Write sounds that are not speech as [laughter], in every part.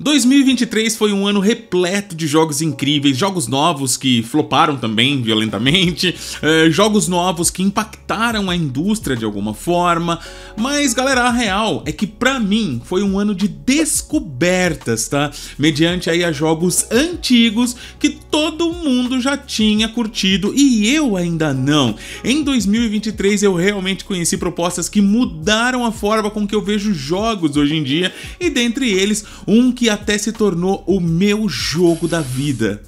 2023 foi um ano repleto de jogos incríveis, jogos novos que floparam também violentamente, eh, jogos novos que impactaram a indústria de alguma forma, mas galera, a real é que para mim foi um ano de descobertas, tá? Mediante aí a jogos antigos que todo mundo já tinha curtido e eu ainda não. Em 2023 eu realmente conheci propostas que mudaram a forma com que eu vejo jogos hoje em dia e dentre eles um que até se tornou o meu jogo da vida.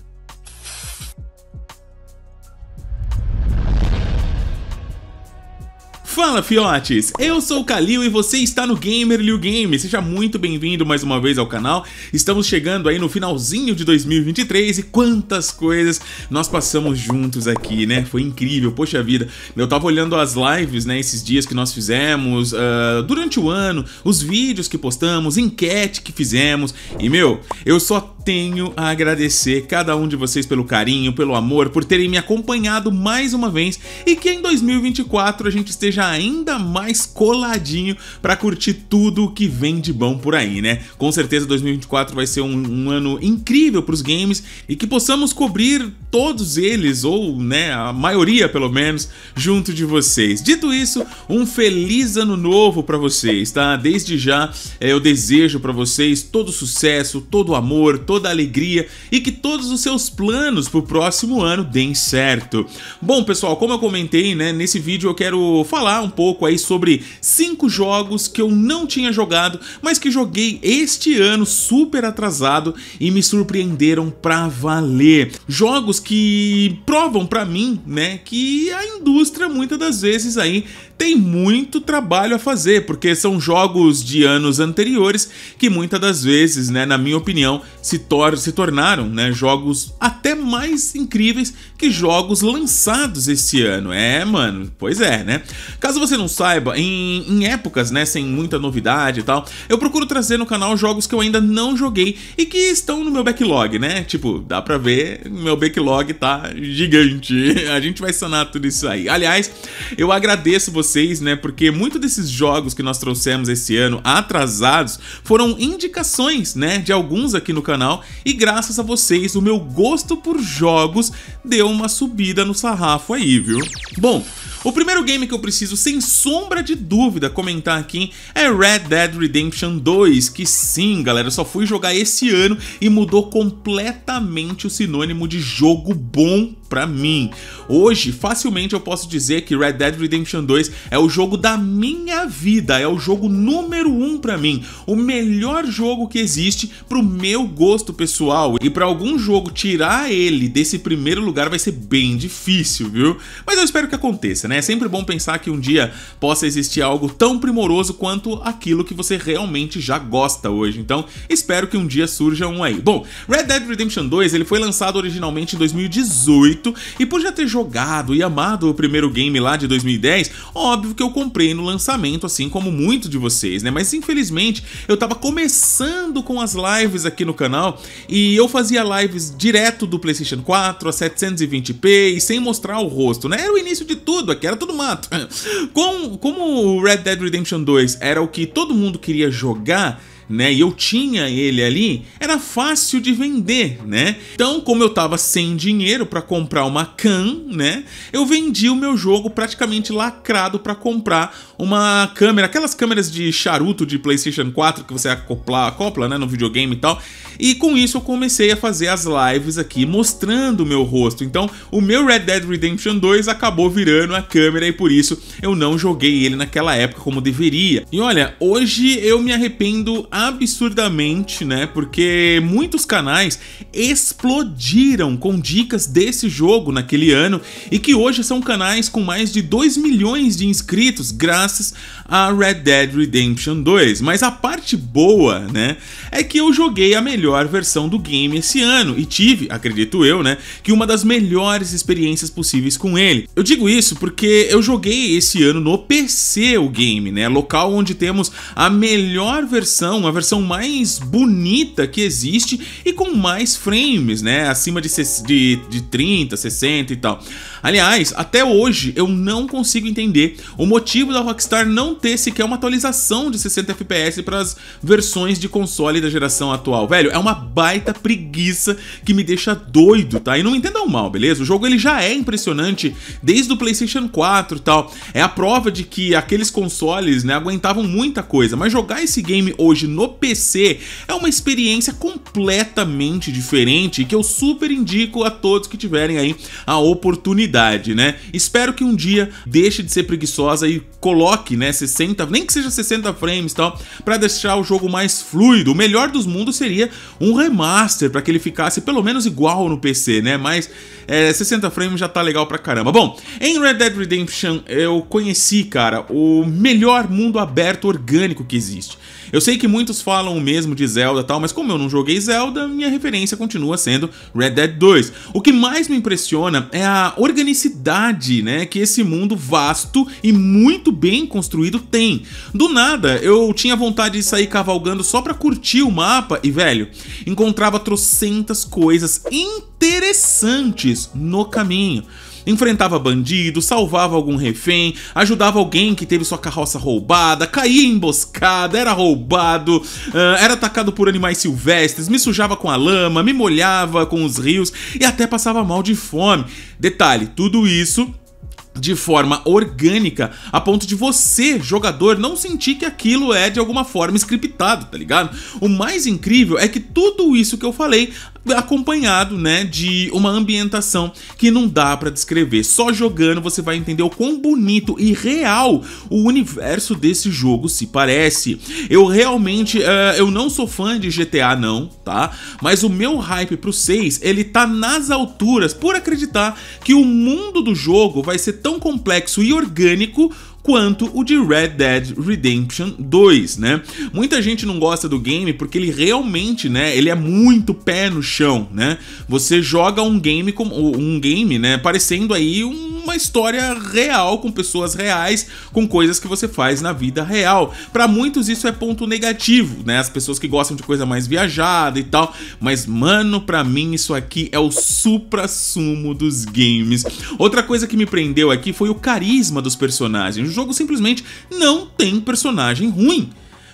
Fala fiotes, eu sou o Kalil e você está no Gamer Liu Game. Seja muito bem-vindo mais uma vez ao canal. Estamos chegando aí no finalzinho de 2023 e quantas coisas nós passamos juntos aqui, né? Foi incrível, poxa vida. Eu tava olhando as lives, né, esses dias que nós fizemos uh, durante o ano, os vídeos que postamos, enquete que fizemos e meu, eu só tenho a agradecer cada um de vocês pelo carinho, pelo amor, por terem me acompanhado mais uma vez e que em 2024 a gente esteja ainda mais coladinho para curtir tudo o que vem de bom por aí, né? Com certeza 2024 vai ser um, um ano incrível para os games e que possamos cobrir todos eles ou, né, a maioria pelo menos, junto de vocês. Dito isso, um feliz ano novo para vocês, tá? Desde já eh, eu desejo para vocês todo sucesso, todo amor, toda alegria e que todos os seus planos para o próximo ano deem certo. Bom, pessoal, como eu comentei, né, nesse vídeo eu quero falar um pouco aí sobre cinco jogos que eu não tinha jogado, mas que joguei este ano super atrasado e me surpreenderam pra valer. Jogos que provam para mim, né, que a indústria muitas das vezes aí tem muito trabalho a fazer, porque são jogos de anos anteriores que muitas das vezes, né, na minha opinião, se, tor se tornaram né, jogos até mais incríveis que jogos lançados esse ano. É, mano, pois é, né? Caso você não saiba, em, em épocas, né, sem muita novidade e tal, eu procuro trazer no canal jogos que eu ainda não joguei e que estão no meu backlog, né? Tipo, dá pra ver, meu backlog tá gigante. [laughs] A gente vai sanar tudo isso aí. Aliás, eu agradeço vocês, né, porque muito desses jogos que nós trouxemos esse ano atrasados foram indicações, né, de alguns aqui no canal e graças a vocês o meu gosto por jogos deu uma subida no sarrafo aí, viu? Bom, o primeiro game que eu preciso, sem sombra de dúvida, comentar aqui é Red Dead Redemption 2, que sim, galera, eu só fui jogar esse ano e mudou completamente o sinônimo de jogo bom para mim. Hoje, facilmente eu posso dizer que Red Dead Redemption 2 é o jogo da minha vida, é o jogo número um para mim, o melhor jogo que existe pro meu gosto pessoal. E para algum jogo tirar ele desse primeiro lugar vai ser bem difícil, viu? Mas eu espero que aconteça, né? né? É sempre bom pensar que um dia possa existir algo tão primoroso quanto aquilo que você realmente já gosta hoje. Então, espero que um dia surja um aí. Bom, Red Dead Redemption 2, ele foi lançado originalmente em 2018 e por já ter jogado e amado o primeiro game lá de 2010, óbvio que eu comprei no lançamento, assim como muito de vocês, né? Mas infelizmente, eu tava começando com as lives aqui no canal e eu fazia lives direto do PlayStation 4 a 720p e sem mostrar o rosto, né? Era o início de tudo aqui que era tudo mato. [laughs] Com, como o Red Dead Redemption 2 era o que todo mundo queria jogar, né, e eu tinha ele ali, era fácil de vender, né? Então, como eu estava sem dinheiro para comprar uma can, né, eu vendi o meu jogo praticamente lacrado para comprar uma câmera, aquelas câmeras de charuto de PlayStation 4 que você acopla, acopla, né, no videogame e tal. E com isso eu comecei a fazer as lives aqui mostrando o meu rosto. Então, o meu Red Dead Redemption 2 acabou virando a câmera e por isso eu não joguei ele naquela época como deveria. E olha, hoje eu me arrependo absurdamente, né? Porque muitos canais explodiram com dicas desse jogo naquele ano e que hoje são canais com mais de 2 milhões de inscritos graças a Red Dead Redemption 2. Mas a parte boa, né, é que eu joguei a melhor versão do game esse ano e tive, acredito eu, né, que uma das melhores experiências possíveis com ele. Eu digo isso porque eu joguei esse ano no PC o game, né, local onde temos a melhor versão, a versão mais bonita que existe e com mais frames, né, acima de, de, de 30, 60 e tal. Aliás, até hoje eu não consigo entender o motivo da Rockstar não ter sequer uma atualização de 60 FPS para as versões de console da geração atual. Velho, é uma baita preguiça que me deixa doido, tá? E não entendam mal, beleza? O jogo ele já é impressionante desde o PlayStation 4 e tal. É a prova de que aqueles consoles, né, aguentavam muita coisa, mas jogar esse game hoje no PC é uma experiência completamente diferente que eu super indico a todos que tiverem aí a oportunidade prioridade, né? Espero que um dia deixe de ser preguiçosa e coloque, né, 60, nem que seja 60 frames e tal, para deixar o jogo mais fluido. O melhor dos mundos seria um remaster para que ele ficasse pelo menos igual no PC, né? Mas é, 60 frames já tá legal pra caramba. Bom, em Red Dead Redemption eu conheci, cara, o melhor mundo aberto orgânico que existe. Eu sei que muitos falam o mesmo de Zelda tal, mas como eu não joguei Zelda, minha referência continua sendo Red Dead 2. O que mais me impressiona é a organicidade, né, que esse mundo vasto e muito bem construído tem. Do nada, eu tinha vontade de sair cavalgando só para curtir o mapa e, velho, encontrava trocentas coisas interessantes no caminho enfrentava bandido, salvava algum refém, ajudava alguém que teve sua carroça roubada, caía emboscada, era roubado, uh, era atacado por animais silvestres, me sujava com a lama, me molhava com os rios e até passava mal de fome. Detalhe, tudo isso de forma orgânica, a ponto de você, jogador, não sentir que aquilo é de alguma forma scriptado, tá ligado? O mais incrível é que tudo isso que eu falei acompanhado, né, de uma ambientação que não dá para descrever. Só jogando você vai entender o quão bonito e real o universo desse jogo se parece. Eu realmente, uh, eu não sou fã de GTA não, tá? Mas o meu hype pro 6, ele tá nas alturas por acreditar que o mundo do jogo vai ser tão complexo e orgânico quanto o de Red Dead Redemption 2, né? Muita gente não gosta do game porque ele realmente, né, ele é muito pé no chão, né? Você joga um game como um game, né, parecendo aí um uma história real, com pessoas reais, com coisas que você faz na vida real. Para muitos isso é ponto negativo, né? As pessoas que gostam de coisa mais viajada e tal, mas mano, para mim isso aqui é o supra-sumo dos games. Outra coisa que me prendeu aqui foi o carisma dos personagens. O jogo simplesmente não tem personagem ruim.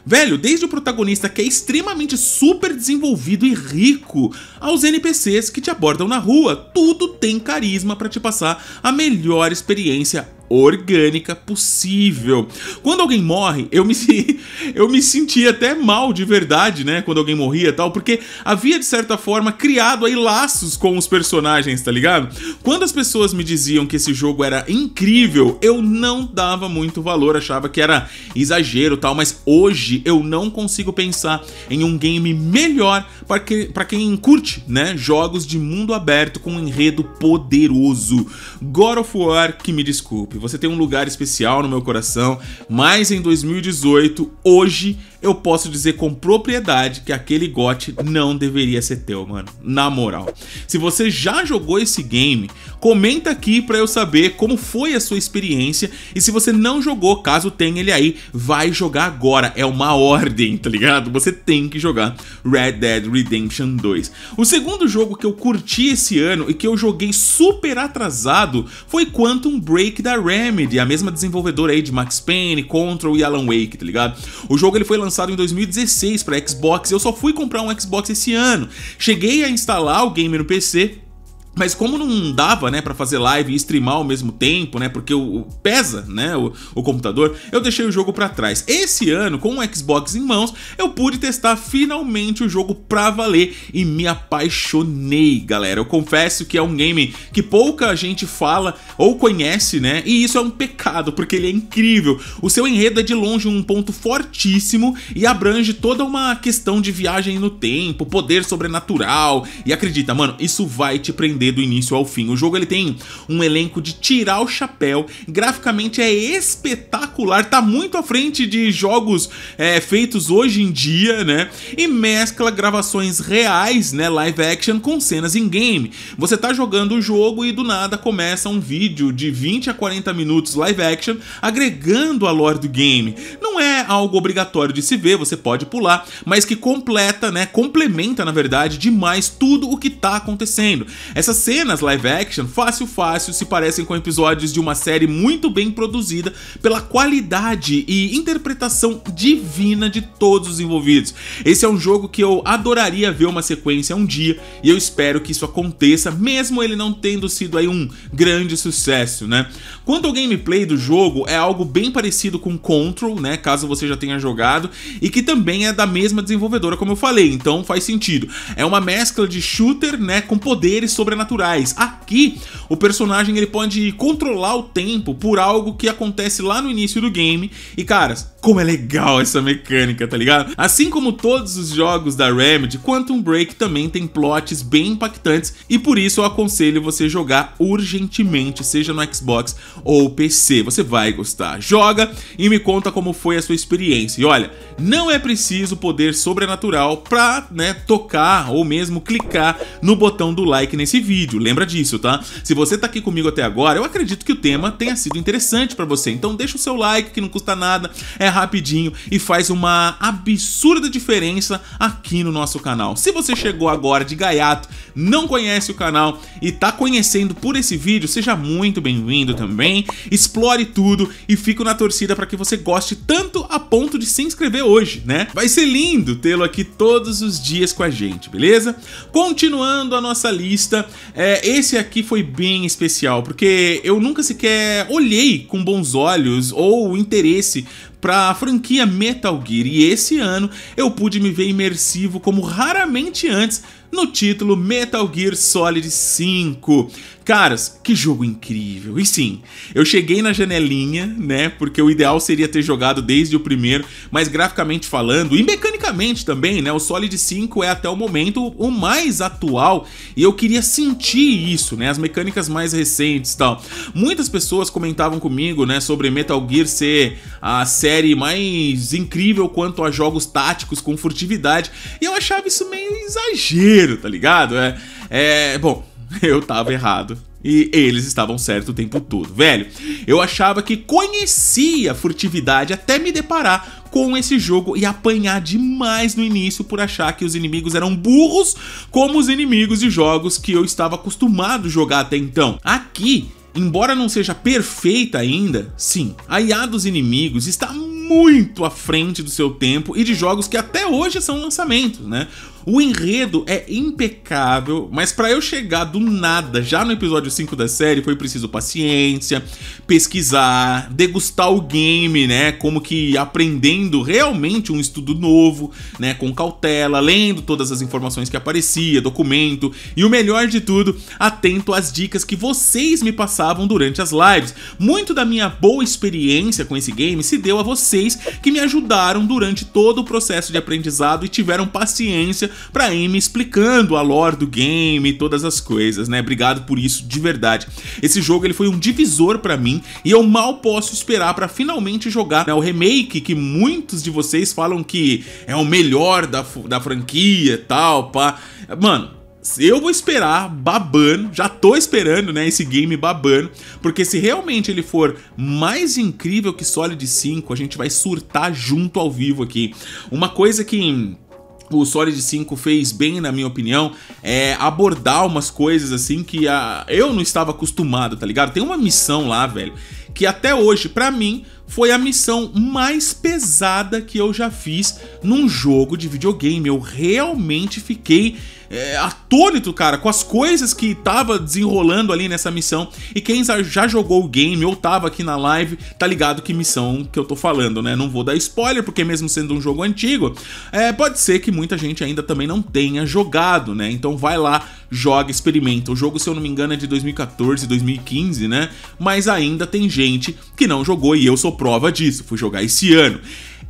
Velho, desde o protagonista que é extremamente super desenvolvido e rico, aos NPCs que te abordam na rua, tudo tem carisma para te passar a melhor experiência orgânica possível. Quando alguém morre, eu me, [laughs] eu me senti até mal de verdade, né? Quando alguém morria tal, porque havia de certa forma criado aí laços com os personagens, tá ligado? Quando as pessoas me diziam que esse jogo era incrível, eu não dava muito valor, achava que era exagero tal, mas hoje eu não consigo pensar em um game melhor para que, pra quem curte, né? Jogos de mundo aberto com um enredo poderoso. God of War, que me desculpe você tem um lugar especial no meu coração, mas em 2018, hoje eu posso dizer com propriedade que aquele GOT não deveria ser teu, mano. Na moral. Se você já jogou esse game, comenta aqui para eu saber como foi a sua experiência e se você não jogou, caso tenha ele aí, vai jogar agora. É uma ordem, tá ligado? Você tem que jogar Red Dead Redemption 2. O segundo jogo que eu curti esse ano e que eu joguei super atrasado foi Quantum Break da Remedy, a mesma desenvolvedora aí de Max Payne, Control e Alan Wake, tá ligado? O jogo ele foi lançado lançado em 2016 para Xbox, eu só fui comprar um Xbox esse ano. Cheguei a instalar o game no PC, mas como não dava, né, para fazer live e streamar ao mesmo tempo, né, porque o, o pesa, né, o, o, computador, eu deixei o jogo para trás. Esse ano, com o Xbox em mãos, eu pude testar finalmente o jogo pra valer e me apaixonei, galera. Eu confesso que é um game que pouca gente fala ou conhece, né, e isso é um pecado, porque ele é incrível. O seu enredo é de longe um ponto fortíssimo e abrange toda uma questão de viagem no tempo, poder sobrenatural, e acredita, mano, isso vai te prender perder do início ao fim. O jogo ele tem um elenco de tirar o chapéu, graficamente é espetacular, tá muito à frente de jogos é, feitos hoje em dia, né? E mescla gravações reais, né, live action com cenas em game. Você tá jogando o jogo e do nada começa um vídeo de 20 a 40 minutos live action agregando a lore do game. Não é algo obrigatório de se ver, você pode pular, mas que completa, né, complementa na verdade demais tudo o que tá acontecendo. Essas essas cenas live action, fácil fácil, se parecem com episódios de uma série muito bem produzida pela qualidade e interpretação divina de todos os envolvidos. Esse é um jogo que eu adoraria ver uma sequência um dia e eu espero que isso aconteça, mesmo ele não tendo sido aí um grande sucesso, né? Quanto ao gameplay do jogo, é algo bem parecido com Control, né? Caso você já tenha jogado, e que também é da mesma desenvolvedora, como eu falei, então faz sentido. É uma mescla de shooter, né, com poderes sobrenaturais sobrenaturais. Aqui, o personagem ele pode controlar o tempo por algo que acontece lá no início do game. E, caras, como é legal essa mecânica, tá ligado? Assim como todos os jogos da Remedy, Quantum Break também tem plots bem impactantes e por isso eu aconselho você jogar urgentemente, seja no Xbox ou PC. Você vai gostar. Joga e me conta como foi a sua experiência. E olha, não é preciso poder sobrenatural para né, tocar ou mesmo clicar no botão do like nesse vídeo vídeo. Lembra disso, tá? Se você tá aqui comigo até agora, eu acredito que o tema tenha sido interessante para você. Então deixa o seu like, que não custa nada, é rapidinho e faz uma absurda diferença aqui no nosso canal. Se você chegou agora de gaiato, não conhece o canal e tá conhecendo por esse vídeo, seja muito bem-vindo também. Explore tudo e fico na torcida para que você goste tanto a ponto de se inscrever hoje, né? Vai ser lindo tê-lo aqui todos os dias com a gente, beleza? Continuando a nossa lista, é, esse aqui foi bem especial, porque eu nunca sequer olhei com bons olhos ou interesse para a franquia Metal Gear e esse ano eu pude me ver imersivo como raramente antes no título Metal Gear Solid 5. Caras, que jogo incrível! E sim, eu cheguei na janelinha, né? Porque o ideal seria ter jogado desde o primeiro, mas graficamente falando e mecanicamente também, né? O Solid 5 é até o momento o mais atual e eu queria sentir isso, né? As mecânicas mais recentes e tal. Muitas pessoas comentavam comigo, né? Sobre Metal Gear ser a série mais incrível quanto a jogos táticos com furtividade e eu achava isso meio exagero, tá ligado? É, é bom. [laughs] eu tava errado. E eles estavam certo o tempo todo. Velho, eu achava que conhecia furtividade até me deparar com esse jogo e apanhar demais no início por achar que os inimigos eram burros como os inimigos de jogos que eu estava acostumado a jogar até então. Aqui, embora não seja perfeita ainda, sim, a IA dos inimigos está muito à frente do seu tempo e de jogos que até hoje são lançamentos, né? O enredo é impecável, mas para eu chegar do nada já no episódio 5 da série foi preciso paciência, pesquisar, degustar o game, né? Como que aprendendo realmente um estudo novo, né? Com cautela, lendo todas as informações que aparecia, documento e o melhor de tudo, atento às dicas que vocês me passavam durante as lives. Muito da minha boa experiência com esse game se deu a vocês que me ajudaram durante todo o processo de aprendizado e tiveram paciência pra me explicando a lore do game e todas as coisas, né? Obrigado por isso de verdade. Esse jogo ele foi um divisor para mim e eu mal posso esperar para finalmente jogar né, o remake que muitos de vocês falam que é o melhor da, da franquia tal, pá. Mano, eu vou esperar babando, já tô esperando, né, esse game babando, porque se realmente ele for mais incrível que Solid 5, a gente vai surtar junto ao vivo aqui. Uma coisa que o Solid 5 fez bem, na minha opinião, é abordar umas coisas assim que a, eu não estava acostumado, tá ligado? Tem uma missão lá, velho, que até hoje, para mim, foi a missão mais pesada que eu já fiz num jogo de videogame. Eu realmente fiquei é, atônito, cara, com as coisas que tava desenrolando ali nessa missão. E quem já jogou o game ou tava aqui na live, tá ligado que missão que eu tô falando, né? Não vou dar spoiler, porque mesmo sendo um jogo antigo, é, pode ser que muita gente ainda também não tenha jogado, né? Então vai lá, joga, experimenta. O jogo, se eu não me engano, é de 2014, 2015, né? Mas ainda tem gente que não jogou e eu sou prova disso, fui jogar esse ano.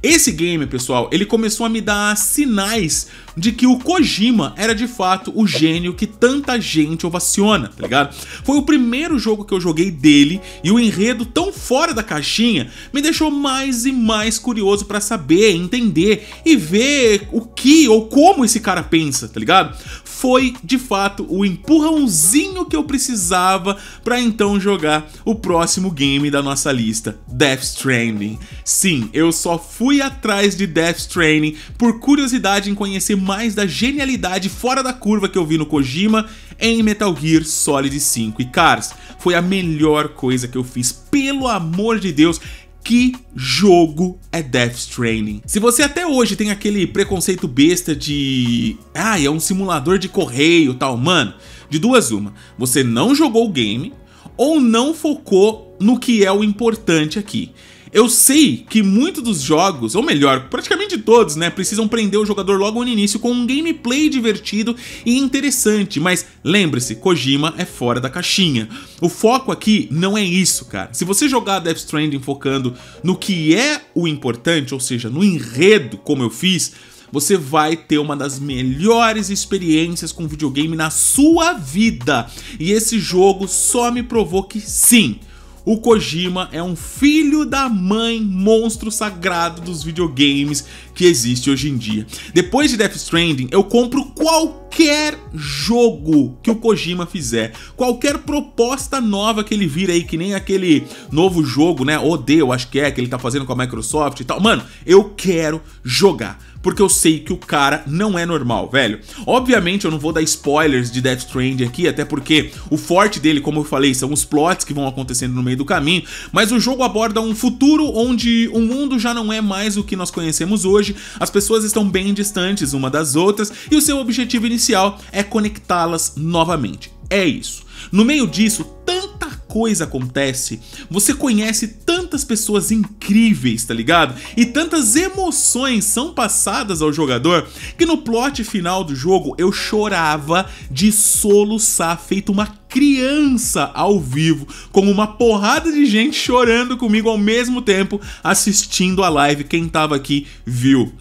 Esse game, pessoal, ele começou a me dar sinais de que o Kojima era de fato o gênio que tanta gente ovaciona, tá ligado? Foi o primeiro jogo que eu joguei dele e o enredo tão fora da caixinha me deixou mais e mais curioso para saber, entender e ver o que ou como esse cara pensa, tá ligado? foi de fato o empurrãozinho que eu precisava para então jogar o próximo game da nossa lista, Death Stranding. Sim, eu só fui atrás de Death Stranding por curiosidade em conhecer mais da genialidade fora da curva que eu vi no Kojima em Metal Gear Solid 5. E Cars. foi a melhor coisa que eu fiz, pelo amor de Deus que jogo é Death Stranding. Se você até hoje tem aquele preconceito besta de. Ah, é um simulador de correio tal, mano. De duas, uma. Você não jogou o game ou não focou no que é o importante aqui eu sei que muitos dos jogos, ou melhor, praticamente todos, né, precisam prender o jogador logo no início com um gameplay divertido e interessante, mas lembre-se, Kojima é fora da caixinha. O foco aqui não é isso, cara. Se você jogar Death Stranding focando no que é o importante, ou seja, no enredo, como eu fiz, você vai ter uma das melhores experiências com videogame na sua vida. E esse jogo só me provou que sim, o Kojima é um filho da mãe monstro sagrado dos videogames que existe hoje em dia. Depois de Death Stranding, eu compro qualquer jogo que o Kojima fizer, qualquer proposta nova que ele vira aí, que nem aquele novo jogo, né? Odeio eu acho que é, que ele tá fazendo com a Microsoft e tal. Mano, eu quero jogar porque eu sei que o cara não é normal, velho. Obviamente eu não vou dar spoilers de Death Stranding aqui, até porque o forte dele, como eu falei, são os plots que vão acontecendo no meio do caminho, mas o jogo aborda um futuro onde o mundo já não é mais o que nós conhecemos hoje, as pessoas estão bem distantes uma das outras e o seu objetivo inicial é conectá-las novamente. É isso. No meio disso, tanta coisa acontece. Você conhece tantas pessoas incríveis, tá ligado? E tantas emoções são passadas ao jogador que no plot final do jogo eu chorava de soluçar feito uma criança ao vivo, com uma porrada de gente chorando comigo ao mesmo tempo assistindo a live. Quem tava aqui viu,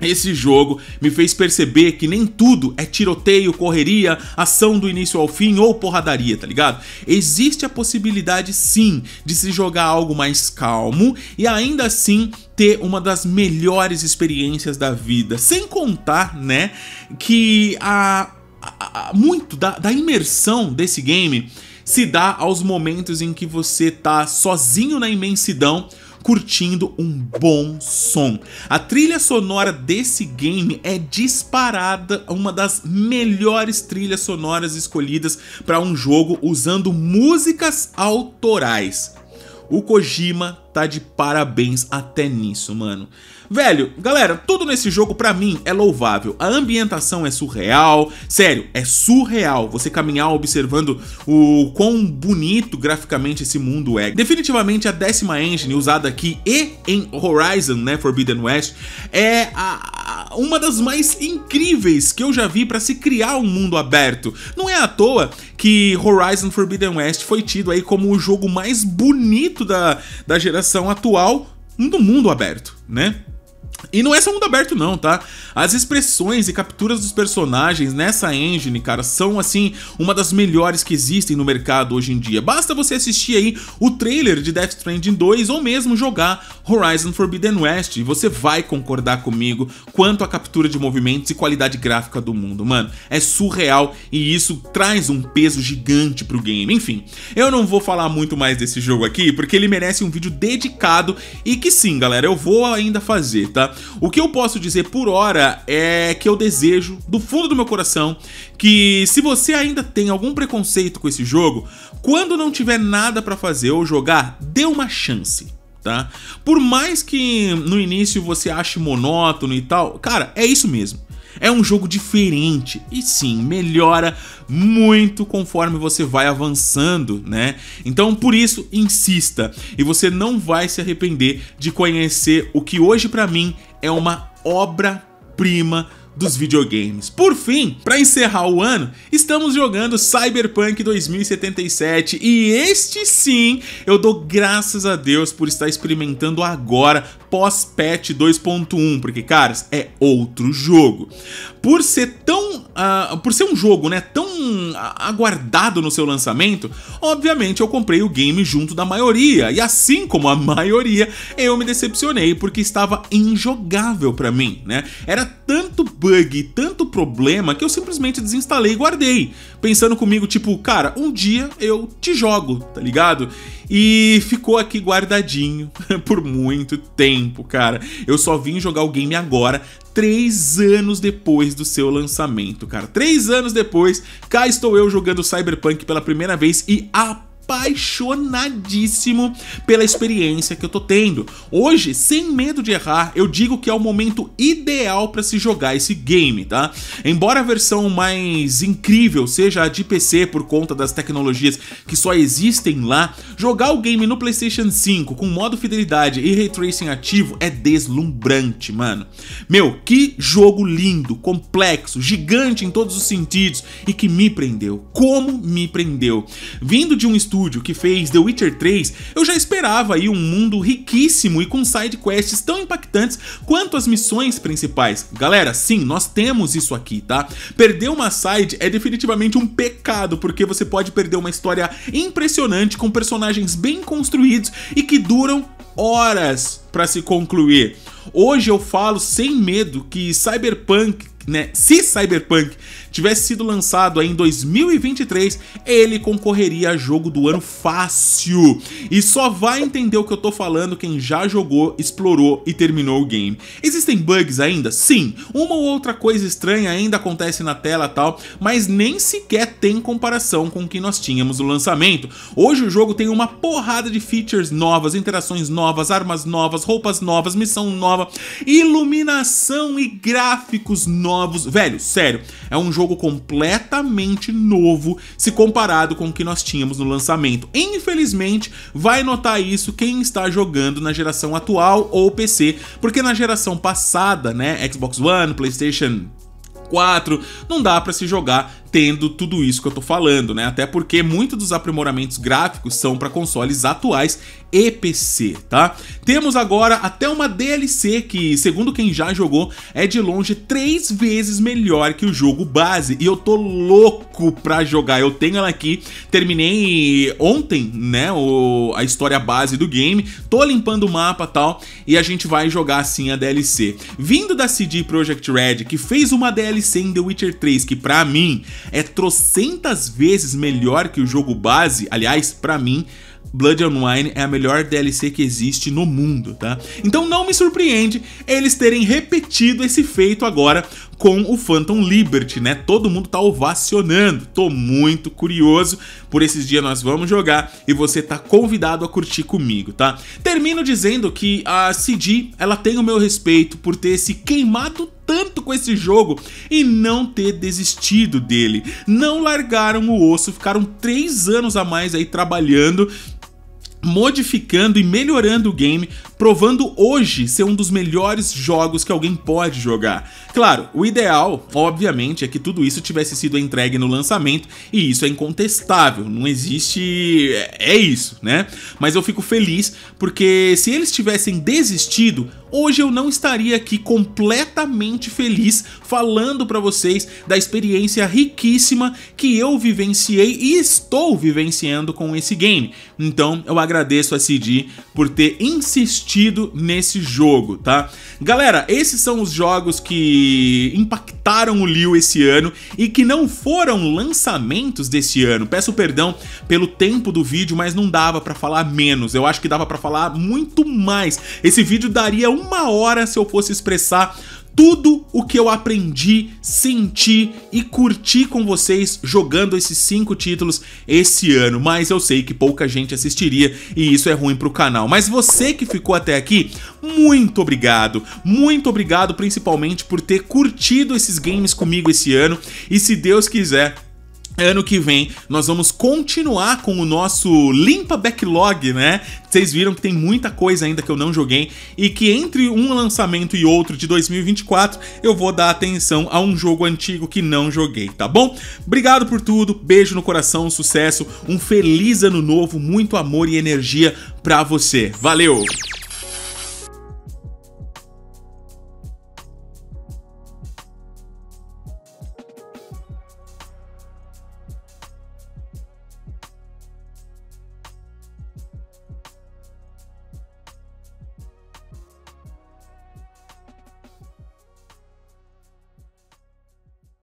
esse jogo me fez perceber que nem tudo é tiroteio, correria, ação do início ao fim ou porradaria, tá ligado? Existe a possibilidade sim de se jogar algo mais calmo e ainda assim ter uma das melhores experiências da vida. Sem contar, né, que a, a, a muito da, da imersão desse game se dá aos momentos em que você tá sozinho na imensidão curtindo um bom som. A trilha sonora desse game é disparada uma das melhores trilhas sonoras escolhidas para um jogo usando músicas autorais. O Kojima tá de parabéns até nisso, mano. Velho, galera, tudo nesse jogo para mim é louvável. A ambientação é surreal, sério, é surreal você caminhar observando o quão bonito graficamente esse mundo é. Definitivamente a décima engine usada aqui e em Horizon, né, Forbidden West, é a, a, uma das mais incríveis que eu já vi para se criar um mundo aberto. Não é à toa que Horizon Forbidden West foi tido aí como o jogo mais bonito da, da geração atual no mundo aberto, né? E não é só mundo aberto não, tá? As expressões e capturas dos personagens nessa engine, cara, são assim uma das melhores que existem no mercado hoje em dia. Basta você assistir aí o trailer de Death Stranding 2 ou mesmo jogar Horizon Forbidden West e você vai concordar comigo quanto à captura de movimentos e qualidade gráfica do mundo, mano. É surreal e isso traz um peso gigante pro game. Enfim, eu não vou falar muito mais desse jogo aqui porque ele merece um vídeo dedicado e que sim, galera, eu vou ainda fazer, tá? O que eu posso dizer por hora é que eu desejo, do fundo do meu coração, que se você ainda tem algum preconceito com esse jogo, quando não tiver nada para fazer ou jogar, dê uma chance. Tá? Por mais que no início você ache monótono e tal, cara, é isso mesmo. É um jogo diferente e sim, melhora muito conforme você vai avançando, né? Então, por isso, insista e você não vai se arrepender de conhecer o que hoje para mim é uma obra prima dos videogames. Por fim, para encerrar o ano, estamos jogando Cyberpunk 2077 e este sim, eu dou graças a Deus por estar experimentando agora pós-patch 2.1, porque caras, é outro jogo. Por ser tão ah, por ser um jogo, né, tão aguardado no seu lançamento, obviamente eu comprei o game junto da maioria. E assim como a maioria, eu me decepcionei porque estava injogável para mim, né? Era tanto bug, tanto problema que eu simplesmente desinstalei e guardei, pensando comigo tipo, cara, um dia eu te jogo, tá ligado? E ficou aqui guardadinho [laughs] por muito tempo, cara. Eu só vim jogar o game agora três anos depois do seu lançamento, cara. Três anos depois, cá estou eu jogando Cyberpunk pela primeira vez e a apaixonadíssimo pela experiência que eu tô tendo. Hoje, sem medo de errar, eu digo que é o momento ideal para se jogar esse game, tá? Embora a versão mais incrível seja a de PC por conta das tecnologias que só existem lá, jogar o game no PlayStation 5 com modo fidelidade e ray tracing ativo é deslumbrante, mano. Meu, que jogo lindo, complexo, gigante em todos os sentidos e que me prendeu. Como me prendeu. Vindo de um estúdio estúdio que fez The Witcher 3, eu já esperava aí um mundo riquíssimo e com side quests tão impactantes quanto as missões principais. Galera, sim, nós temos isso aqui, tá? Perder uma side é definitivamente um pecado, porque você pode perder uma história impressionante com personagens bem construídos e que duram horas para se concluir. Hoje eu falo sem medo que Cyberpunk né? Se Cyberpunk tivesse sido lançado em 2023, ele concorreria a jogo do ano fácil. E só vai entender o que eu tô falando quem já jogou, explorou e terminou o game. Existem bugs ainda? Sim. Uma ou outra coisa estranha ainda acontece na tela tal, mas nem sequer tem comparação com o que nós tínhamos no lançamento. Hoje o jogo tem uma porrada de features novas, interações novas, armas novas, roupas novas, missão nova, iluminação e gráficos novos. Velho, sério, é um jogo jogo completamente novo se comparado com o que nós tínhamos no lançamento. Infelizmente, vai notar isso quem está jogando na geração atual ou PC, porque na geração passada, né, Xbox One, PlayStation 4, não dá para se jogar tendo tudo isso que eu tô falando, né? Até porque muitos dos aprimoramentos gráficos são para consoles atuais e PC, tá? Temos agora até uma DLC que, segundo quem já jogou, é de longe três vezes melhor que o jogo base e eu tô louco pra jogar. Eu tenho ela aqui, terminei ontem, né, o, a história base do game, tô limpando o mapa tal e a gente vai jogar assim a DLC. Vindo da CD Projekt Red, que fez uma DLC em The Witcher 3 que para mim é trocentas vezes melhor que o jogo base. Aliás, para mim, Blood and Wine é a melhor DLC que existe no mundo, tá? Então não me surpreende eles terem repetido esse feito agora com o Phantom Liberty, né? Todo mundo tá ovacionando. Tô muito curioso. Por esses dias nós vamos jogar e você tá convidado a curtir comigo, tá? Termino dizendo que a CD, ela tem o meu respeito por ter se queimado tanto com esse jogo e não ter desistido dele. Não largaram o osso, ficaram três anos a mais aí trabalhando modificando e melhorando o game, provando hoje ser um dos melhores jogos que alguém pode jogar. Claro, o ideal, obviamente, é que tudo isso tivesse sido entregue no lançamento e isso é incontestável, não existe. É, é isso, né? Mas eu fico feliz porque se eles tivessem desistido, hoje eu não estaria aqui completamente feliz falando para vocês da experiência riquíssima que eu vivenciei e estou vivenciando com esse game. Então eu agradeço a CD por ter insistido nesse jogo, tá? Galera, esses são os jogos que que impactaram o Liu esse ano e que não foram lançamentos desse ano. Peço perdão pelo tempo do vídeo, mas não dava para falar menos. Eu acho que dava para falar muito mais. Esse vídeo daria uma hora se eu fosse expressar tudo o que eu aprendi, senti e curti com vocês jogando esses cinco títulos esse ano, mas eu sei que pouca gente assistiria e isso é ruim pro canal. Mas você que ficou até aqui, muito obrigado. Muito obrigado principalmente por ter curtido esses games comigo esse ano e se Deus quiser, Ano que vem nós vamos continuar com o nosso limpa backlog, né? Vocês viram que tem muita coisa ainda que eu não joguei e que entre um lançamento e outro de 2024 eu vou dar atenção a um jogo antigo que não joguei, tá bom? Obrigado por tudo, beijo no coração, sucesso, um feliz ano novo, muito amor e energia para você. Valeu!